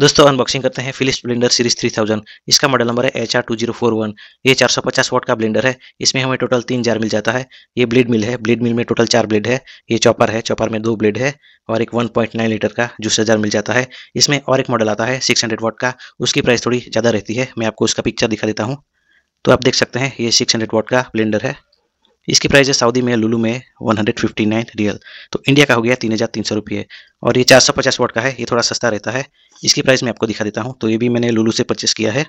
दोस्तों अनबॉक्सिंग करते हैं फिलिप्स ब्लेंडर सीरीज 3000 इसका मॉडल नंबर है H R two zero four one ये चार सौ पचास वोट का ब्लेंडर है इसमें हमें टोटल तीन जार मिल जाता है ये ब्लेड मिल है ब्लेड मिल में टोटल चार ब्लेड है ये चॉपर है चॉपर में दो ब्लेड है और एक 1.9 लीटर का जूसर जार मिल जाता है इसमें और एक मॉडल आता है सिक्स हंड्रेड वोट का उसकी प्राइस थोड़ी ज़्यादा रहती है मैं आपको उसका पिक्चर दिखा देता हूँ तो आप देख सकते हैं ये सिक्स हंड्रेड वोट का ब्लेंडर है इसकी प्राइस है सऊदी में लुलू में 159 रियल तो इंडिया का हो गया तीन हज़ार तीन सौ रुपये और ये चार सौ पचास का है ये थोड़ा सस्ता रहता है इसकी प्राइस मैं आपको दिखा देता हूँ तो ये भी मैंने लुलू से परचेस किया है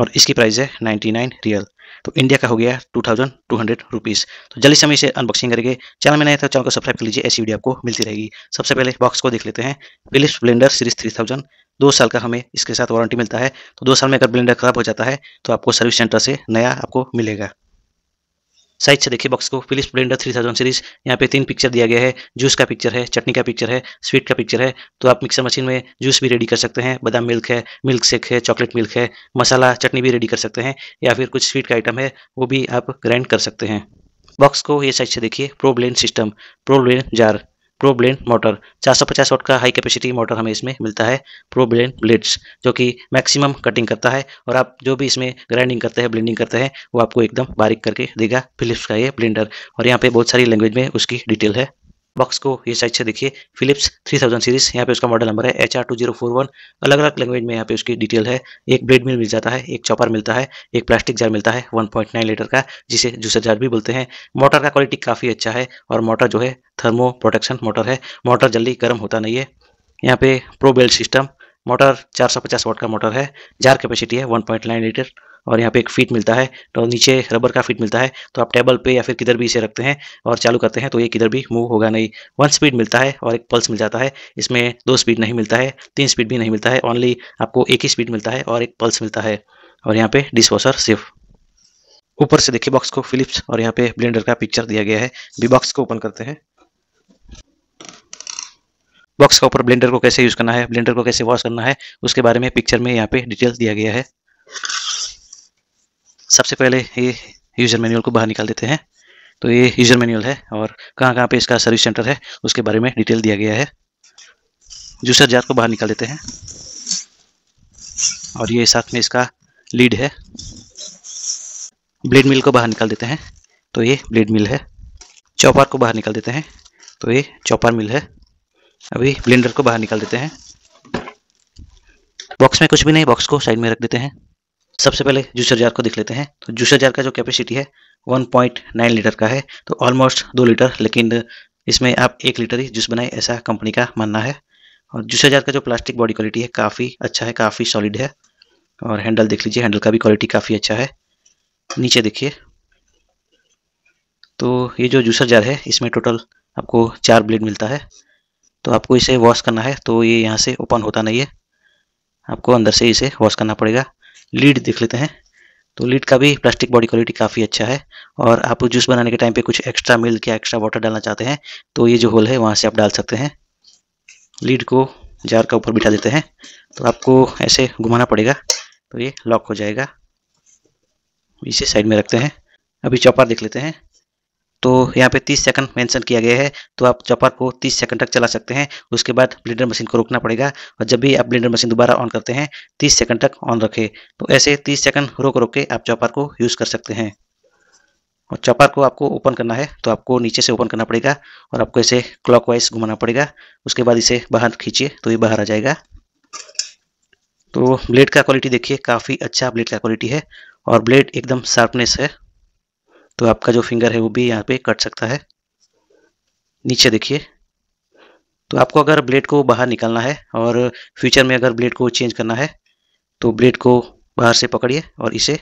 और इसकी प्राइस है 99 रियल तो इंडिया का हो गया two thousand two hundred rupees तो जल्दी समय से अनबॉक्सिंग करेंगे चैनल में नया था चैनल को सब्सक्राइब कर लीजिए ऐसी वीडियो आपको मिलती रहेगी सबसे पहले बॉक्स को देख लेते हैं Philips blender series three thousand दो साल का हमें इसके साथ वारंटी मिलता है तो दो साल में अगर ब्लेंडर खराब हो जाता है तो आपको सर्विस सेंटर से नया आपको मिलेगा साइज से देखिए बॉक्स को Philips blender three thousand series यहाँ पे तीन पिक्चर दिया गया है जूस का पिक्चर है चटनी का पिक्चर है स्वीट का पिक्चर है तो आप मिक्सर मशीन में जूस भी रेडी कर सकते हैं बादाम मिल्क है मिल्क शेक है चॉकलेट मिल्क है मसाला चटनी भी रेडी कर सकते हैं या फिर कुछ स्वीट का आइटम है वो भी आप ग्राइंड कर सकते हैं बॉक्स को ये साइज से देखिए ProBlend system ProBlend jar pro motor 450 watt का हाई कैपेसिटी मोटर हमें इसमें मिलता है प्रो ब्लेड्स जो कि मैक्सिमम कटिंग करता है और आप जो भी इसमें ग्राइंडिंग करते हैं ब्लेंडिंग करते हैं वो आपको एकदम बारीक करके देगा फिलिप्स का ये ब्लेंडर और यहाँ पे बहुत सारी लैंग्वेज में उसकी डिटेल है बॉक्स को ये साइज से देखिए फिलिप्स 3000 सीरीज यहाँ पे उसका मॉडल नंबर है H R two zero four one अलग अलग लैंग्वेज में यहाँ पे उसकी डिटेल है एक ब्रेड मिल मिल जाता है एक चॉपर मिलता है एक प्लास्टिक जार मिलता है 1.9 लीटर का जिसे जूसर जार भी बोलते हैं मोटर का क्वालिटी काफ़ी अच्छा है और मोटर जो है थर्मो प्रोटेक्शन मोटर है मोटर जल्दी गर्म होता नहीं है यहाँ पे pro belt system motor 450 watt का मोटर है जार कैपेसिटी है 1.9 लीटर और यहाँ पे एक फीट मिलता है तो नीचे रबर का फीट मिलता है तो आप टेबल पे या फिर किधर भी इसे रखते हैं और चालू करते हैं तो ये किधर भी मूव होगा नहीं वन स्पीड मिलता है और एक पल्स मिल जाता है इसमें दो स्पीड नहीं मिलता है तीन स्पीड भी नहीं मिलता है ओनली आपको एक ही स्पीड मिलता है और एक पल्स मिलता है और यहाँ पे डिशवॉशर सिर्फ ऊपर से देखिए बॉक्स को फिलिप्स और यहाँ पे ब्लेंडर का पिक्चर दिया गया है बी बॉक्स को ओपन करते हैं बॉक्स का ऊपर ब्लेंडर को कैसे यूज़ करना है ब्लेंडर को कैसे वॉश करना है उसके बारे में पिक्चर में यहाँ पे डिटेल्स दिया गया है सबसे पहले ये यूज़र मैनुअल को बाहर निकाल देते हैं तो ये यूज़र मैनुअल है और कहाँ कहाँ पे इसका सर्विस सेंटर है उसके बारे में डिटेल दिया गया है जूसर जार को बाहर निकाल देते हैं और ये साथ में इसका लीड है ब्लेड मिल को बाहर निकाल देते हैं तो ये ब्लेड मिल है चौपार को बाहर निकाल देते हैं तो ये चौपार मिल है अभी ब्लेंडर को बाहर निकाल देते हैं बॉक्स में कुछ भी नहीं बॉक्स को साइड में रख देते हैं सबसे पहले जूसर जार को देख लेते हैं तो जूसर जार का जो कैपेसिटी है 1.9 लीटर का है तो ऑलमोस्ट दो लीटर लेकिन इसमें आप एक लीटर ही जूस बनाए ऐसा कंपनी का मानना है और जूसर जार का जो प्लास्टिक बॉडी क्वालिटी है काफ़ी अच्छा है काफ़ी सॉलिड है और हैंडल देख लीजिए हैंडल का भी क्वालिटी काफ़ी अच्छा है नीचे देखिए तो ये जो जूसर जार है इसमें टोटल आपको चार ब्लेड मिलता है तो आपको इसे वॉश करना है तो ये यहाँ से ओपन होता नहीं है आपको अंदर से इसे वॉश करना पड़ेगा लीड देख लेते हैं तो लीड का भी प्लास्टिक बॉडी क्वालिटी काफ़ी अच्छा है और आप जूस बनाने के टाइम पे कुछ एक्स्ट्रा मिल्क या एक्स्ट्रा वाटर डालना चाहते हैं तो ये जो होल है वहाँ से आप डाल सकते हैं लीड को जार का ऊपर बिठा देते हैं तो आपको ऐसे घुमाना पड़ेगा तो ये लॉक हो जाएगा इसे साइड में रखते हैं अभी चॉपर देख लेते हैं तो यहाँ पे 30 सेकंड मेंशन किया गया है तो आप चॉपर को 30 सेकंड तक चला सकते हैं उसके बाद ब्लेंडर मशीन को रोकना पड़ेगा और जब भी आप ब्लेंडर मशीन दोबारा ऑन करते हैं 30 सेकंड तक ऑन रखें तो ऐसे 30 सेकंड रोक रोक के आप चॉपर को यूज़ कर सकते हैं और चॉपर को आपको ओपन करना है तो आपको नीचे से ओपन करना पड़ेगा और आपको इसे क्लॉकवाइज घुमाना पड़ेगा उसके बाद इसे बाहर खींचिए तो ये बाहर आ जाएगा तो ब्लेड का क्वालिटी देखिए काफ़ी अच्छा ब्लेड का क्वालिटी है और ब्लेड एकदम शार्पनेस है तो आपका जो फिंगर है वो भी यहाँ पे कट सकता है नीचे देखिए तो आपको अगर ब्लेड को बाहर निकालना है और फ्यूचर में अगर ब्लेड को चेंज करना है तो ब्लेड को बाहर से पकड़िए और इसे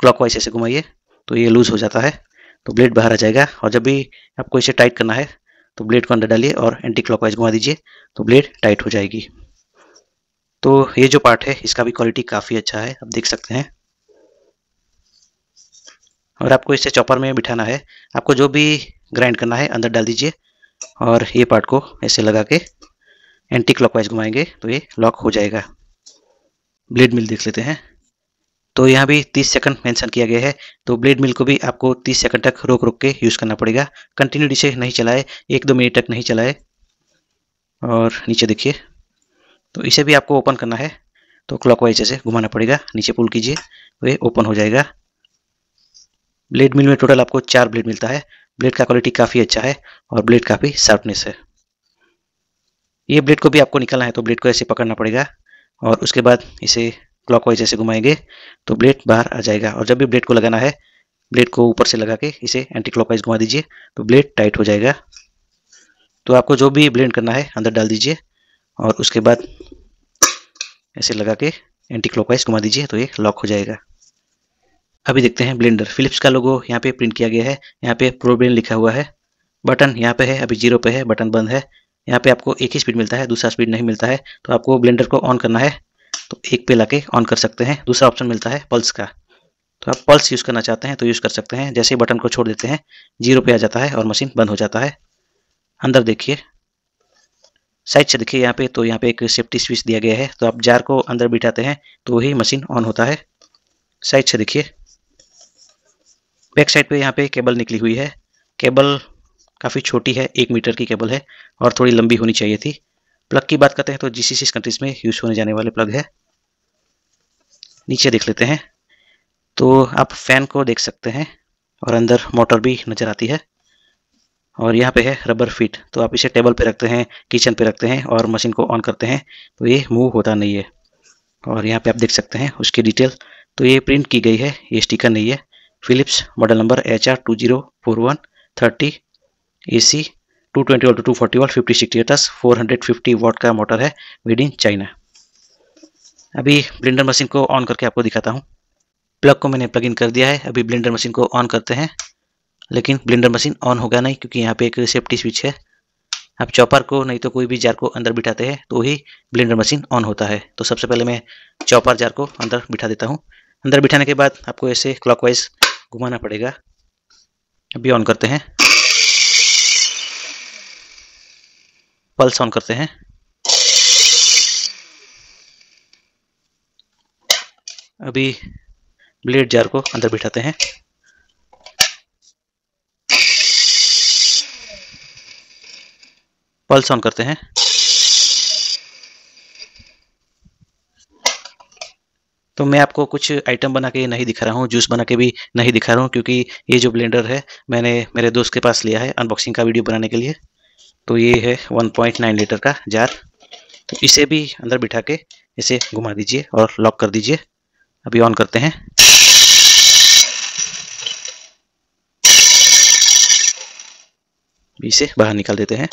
क्लॉकवाइज ऐसे घुमाइए तो ये लूज़ हो जाता है तो ब्लेड बाहर आ जाएगा और जब भी आपको इसे टाइट करना है तो ब्लेड को अंदर डालिए और एंटी क्लॉकवाइज घुमा दीजिए तो ब्लेड टाइट हो जाएगी तो ये जो पार्ट है इसका भी क्वालिटी काफ़ी अच्छा है आप देख सकते हैं और आपको इसे चॉपर में बिठाना है आपको जो भी ग्राइंड करना है अंदर डाल दीजिए और ये पार्ट को ऐसे लगा के एंटी क्लॉकवाइज घुमाएंगे तो ये लॉक हो जाएगा ब्लेड मिल देख लेते हैं तो यहाँ भी 30 सेकंड मेंशन किया गया है तो ब्लेड मिल को भी आपको 30 सेकंड तक रोक रोक के यूज़ करना पड़ेगा कंटिन्यू इसे नहीं चलाए एक दो मिनट तक नहीं चलाए और नीचे देखिए तो इसे भी आपको ओपन करना है तो क्लॉकवाइज ऐसे घुमाना पड़ेगा नीचे पुल कीजिए तो ये ओपन हो जाएगा ब्लेड मिल में टोटल आपको चार ब्लेड मिलता है ब्लेड का क्वालिटी काफ़ी अच्छा है और ब्लेड काफ़ी शार्पनेस है ये ब्लेड को भी आपको निकालना है तो ब्लेड को ऐसे पकड़ना पड़ेगा और उसके बाद इसे क्लॉकवाइज ऐसे घुमाएंगे तो ब्लेड बाहर आ जाएगा और जब भी ब्लेड को लगाना है ब्लेड को ऊपर से लगा के इसे एंटी क्लॉकवाइज घुमा दीजिए तो ब्लेड टाइट हो जाएगा तो आपको जो भी ब्लेंड करना है अंदर डाल दीजिए और उसके बाद ऐसे लगा के एंटी क्लॉकवाइज घुमा दीजिए तो ये लॉक हो जाएगा अभी देखते हैं ब्लेंडर फिलिप्स का लोगो यहाँ पे प्रिंट किया गया है यहाँ पे प्रोब्रेन लिखा हुआ है बटन यहाँ पे है अभी जीरो पे है बटन बंद है यहाँ पे आपको एक ही स्पीड मिलता है दूसरा स्पीड नहीं मिलता है तो आपको ब्लेंडर को ऑन करना है तो एक पे लाके ऑन कर सकते हैं दूसरा ऑप्शन मिलता है पल्स का तो आप पल्स यूज़ करना चाहते हैं तो यूज़ कर सकते हैं जैसे बटन को छोड़ देते हैं जीरो पे आ जाता है और मशीन बंद हो जाता है अंदर देखिए साइड से देखिए यहाँ पे तो यहाँ पे एक सेफ्टी स्विच दिया गया है तो आप जार को अंदर बिठाते हैं तो वही मशीन ऑन होता है साइड से देखिए बैक साइड पे यहाँ पे केबल निकली हुई है केबल काफ़ी छोटी है एक मीटर की केबल है और थोड़ी लंबी होनी चाहिए थी प्लग की बात करते हैं तो जी सी कंट्रीज में यूज़ होने जाने वाले प्लग है नीचे देख लेते हैं तो आप फैन को देख सकते हैं और अंदर मोटर भी नज़र आती है और यहाँ पे है रबर फिट तो आप इसे टेबल पे रखते हैं किचन पे रखते हैं और मशीन को ऑन करते हैं तो ये मूव होता नहीं है और यहाँ पे आप देख सकते हैं उसकी डिटेल तो ये प्रिंट की गई है ये स्टिकर नहीं है Philips model number H R two zero four one thirty A C two twenty volt two forty volt fifty sixty hertz four hundred fifty watt का मोटर है मेड इन चाइना अभी blender machine को on करके आपको दिखाता हूँ plug को मैंने प्लग इन कर दिया है अभी ब्लेंडर मशीन को ऑन करते हैं लेकिन ब्लेंडर मशीन ऑन होगा नहीं क्योंकि यहाँ पे एक सेफ्टी स्विच है आप चॉपर को नहीं तो कोई भी जार को अंदर बिठाते हैं तो ही ब्लेंडर मशीन ऑन होता है तो सबसे पहले मैं चॉपर जार को अंदर बिठा देता हूँ अंदर बिठाने के बाद आपको ऐसे क्लॉकवाइज घुमाना पड़ेगा अभी ऑन करते हैं पल्स ऑन करते हैं अभी ब्लेड जार को अंदर बिठाते हैं पल्स ऑन करते हैं तो मैं आपको कुछ आइटम बना के नहीं दिखा रहा हूँ जूस बना के भी नहीं दिखा रहा हूँ क्योंकि ये जो ब्लेंडर है मैंने मेरे दोस्त के पास लिया है अनबॉक्सिंग का वीडियो बनाने के लिए तो ये है 1.9 लीटर का जार तो इसे भी अंदर बिठा के इसे घुमा दीजिए और लॉक कर दीजिए अभी ऑन करते हैं इसे बाहर निकाल देते हैं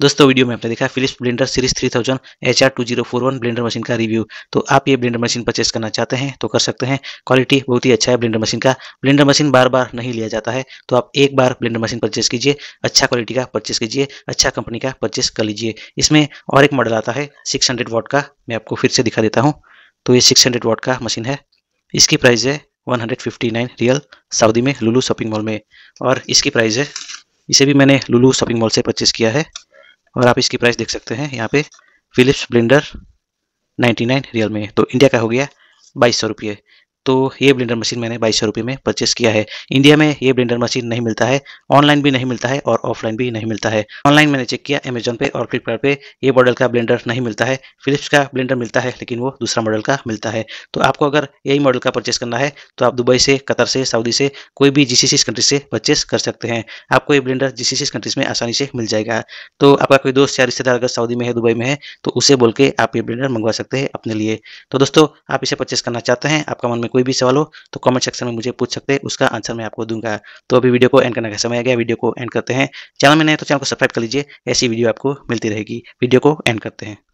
दोस्तों वीडियो में आपने देखा Philips blender series 3000 H R two zero four one blender machine का रिव्यू तो आप ये ब्लेंडर मशीन परचेस करना चाहते हैं तो कर सकते हैं क्वालिटी बहुत ही अच्छा है ब्लेंडर मशीन का ब्लेंडर मशीन बार बार नहीं लिया जाता है तो आप एक बार ब्लेंडर मशीन परचेस कीजिए अच्छा क्वालिटी का परचेस कीजिए अच्छा कंपनी का परचेस कर लीजिए इसमें और एक मॉडल आता है सिक्स हंड्रेड वॉट का मैं आपको फिर से दिखा देता हूँ तो ये सिक्स हंड्रेड वॉट का मशीन है इसकी प्राइस है one hundred fifty nine riyal Saudi में लुलू शॉपिंग मॉल में और इसकी प्राइस है इसे भी मैंने लुलू शॉपिंग मॉल से परचेस किया है और आप इसकी प्राइस देख सकते हैं यहाँ पे फिलिप्स ब्लेंडर 99 रियल में तो इंडिया का हो गया बाईस सौ रुपये तो ये ब्लेंडर मशीन मैंने बाईस सौ में परचेस किया है इंडिया में ये ब्लेंडर मशीन नहीं मिलता है ऑनलाइन भी नहीं मिलता है और ऑफलाइन भी नहीं मिलता है ऑनलाइन मैंने चेक किया अमेजोन पे और फ्लिपकार्ट पे ये मॉडल का ब्लेंडर नहीं मिलता है फिलिप्स का ब्लेंडर मिलता है लेकिन वो दूसरा मॉडल का मिलता है तो आपको अगर यही मॉडल का परचेस करना है तो आप दुबई से कतर से सऊदी से कोई भी जी कंट्री से परचेस कर सकते हैं आपको ये ब्लेंडर जी कंट्रीज में आसानी से मिल जाएगा तो आपका कोई दोस्त या रिश्तेदार अगर सऊदी में है दुबई में है तो उसे बोल के आप ये ब्लेंडर मंगवा सकते हैं अपने लिए तो दोस्तों आप इसे परचेस करना चाहते हैं आपका मन में कोई भी सवाल हो तो कमेंट सेक्शन में मुझे पूछ सकते हैं उसका आंसर मैं आपको दूंगा तो अभी वीडियो को एंड करने का समय आ गया वीडियो को एंड करते हैं चैनल में नहीं तो चैनल को सब्सक्राइब कर लीजिए ऐसी वीडियो आपको मिलती रहेगी वीडियो को एंड करते हैं